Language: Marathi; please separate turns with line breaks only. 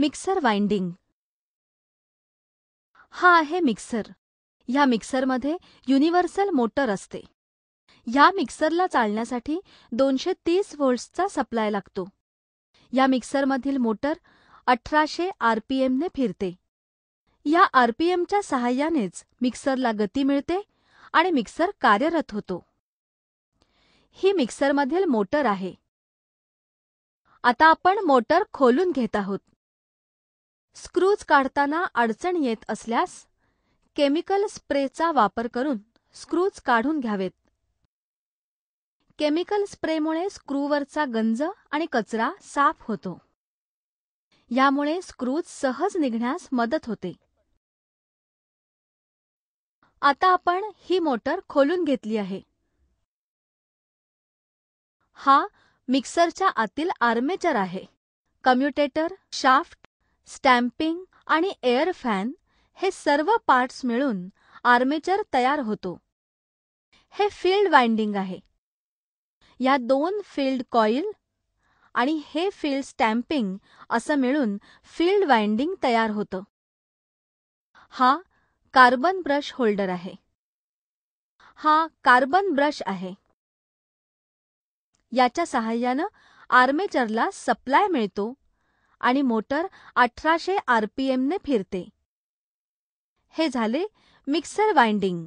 मिक्सर वाइंडिंग
हा आहे मिक्सर ह्या मिक्सरमध्ये युनिव्हर्सल मोटर असते ह्या मिक्सरला चालण्यासाठी दोनशे तीस व्होल्ट्सचा सप्लाय लागतो या मिक्सरमधील मोटर अठराशे आरपीएमने फिरते या आरपीएमच्या सहाय्यानेच मिक्सरला गती मिळते आणि मिक्सर कार्यरत होतो ही मिक्सरमधील मोटर आहे आता आपण मोटर खोलून घेत आहोत स्क्रूज काढताना अडचण येत असल्यास केमिकल स्प्रेचा वापर करून स्क्रूज काढून घ्यावेत केमिकल स्प्रेमुळे स्क्रूवरचा गंज आणि कचरा साफ होतो यामुळे स्क्रूज सहज निघण्यास मदत होते आता आपण ही मोटर खोलून घेतली आहे हा मिक्सरच्या आतील आर्मेचर आहे कम्युटेटर शाफ्ट स्टॅम्पिंग आणि एअर फॅन हे सर्व पार्ट्स मिळून आर्मेचर तयार होतो हे फील्ड वाइंडिंग आहे या दोन फील्ड कॉइल आणि हे फील्ड स्टॅम्पिंग असं मिळून फील्ड वाइंडिंग तयार होतं हा कार्बन ब्रश होल्डर आहे हा कार्बन ब्रश आहे याच्या सहाय्यानं आर्मेचरला सप्लाय मिळतो आणि मोटर अठराशे आरपीएमने फिरते हे झाले मिक्सर वाइंडिंग